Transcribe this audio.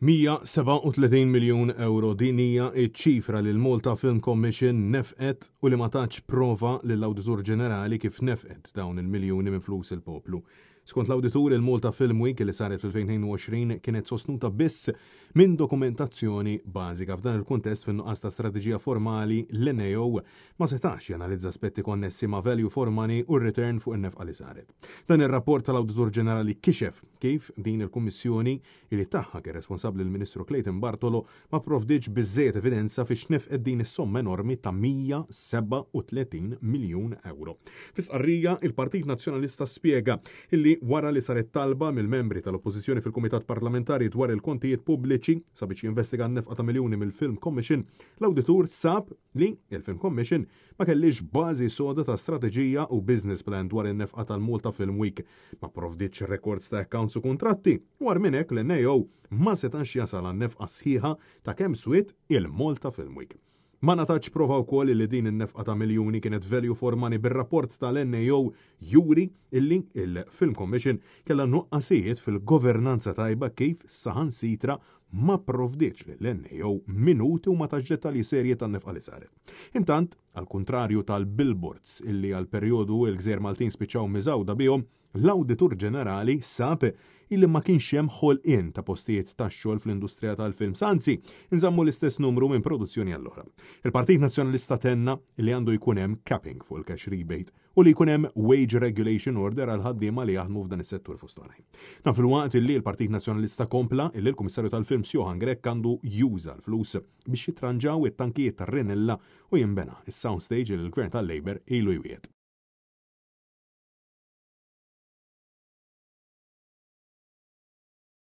137 miljon euro din hija ċifra li l-Malta Film Commission nefqet u li ma tax prova lill-Awditur Ġenerali kif nefqet dawn il-miljuni minn flus il-poplu. Skont l-Awditur il-Malta Film Week li saret fil-2022 kienet sostnuta biss minn dokumentazzjoni bażika f'dan il-kuntest fin-nuqqas ta' strateġija formali l-NEO ma setax janalizza aspetti konnessi ma' value money u return fuq in-nefqa li saret. Dan ir-rapport tal-Awditur Ġenerali kixef kif din il-Kummissjoni li tagħha kien responsabbli responsabli l-Ministru Clayton Bartolo ma provdiġ biżżejjed evidenza fi xnef din is-somma enormi ta' 137 miljun euro. Fis-qarrija, il-Partit Nazzjonalista spiega illi wara li saret talba mill-membri tal-Oppożizzjoni fil-Kumitat Parlamentari dwar il-kontijiet pubbliċi sabiex jinvestiga n-nefqa ta' miljuni mill-Film Commission, l-auditur sab li il-Film Commission ma kellix bażi soda ta' strateġija u business plan dwar in-nefqa tal-multa Film Week ma provdiċ rekords ta' accounts u kontratti, war minnek l-NAO ma setax jasal għan-nefqa sħiħa ta' kemm swit il-Malta Film Week. Ma nataċ prova u koll li din il-nefqa ta' miljoni kienet velju formani bil-rapport tal-NAO juri illi il-Film Commission kella nuqqasijiet fil-governanza tajba kif saħan sitra ma provdiċ l-NAO minuti u ma taġġetta li serje tan nefqa li saret. Intant, għal kontrarju tal-billboards illi għal periodu il-gżer Maltin spiċaw da bihom, l-Auditur Ġenerali sab illi ma kienx hemm ħolqien ta' postijiet tax-xogħol fl-industrija tal-film sanzi inżammu l-istess numru minn produzzjoni għall-oħra. Il-Partit Nazzjonalista tenna li għandu jkun hemm capping fuq il-cash rebate u li jkun hemm wage regulation order għal ħaddiema li jaħdmu f'dan is-settur fustoraj. Na fil-waqt illi l-Partit Nazzjonalista kompla illi l-Kummissarju tal-Film Sjohan Grek għandu juża l-flus biex jitranġaw it-tankijiet tar-renella u jimbena is-soundstage il-Gvern tal-Labor ilu jwiet.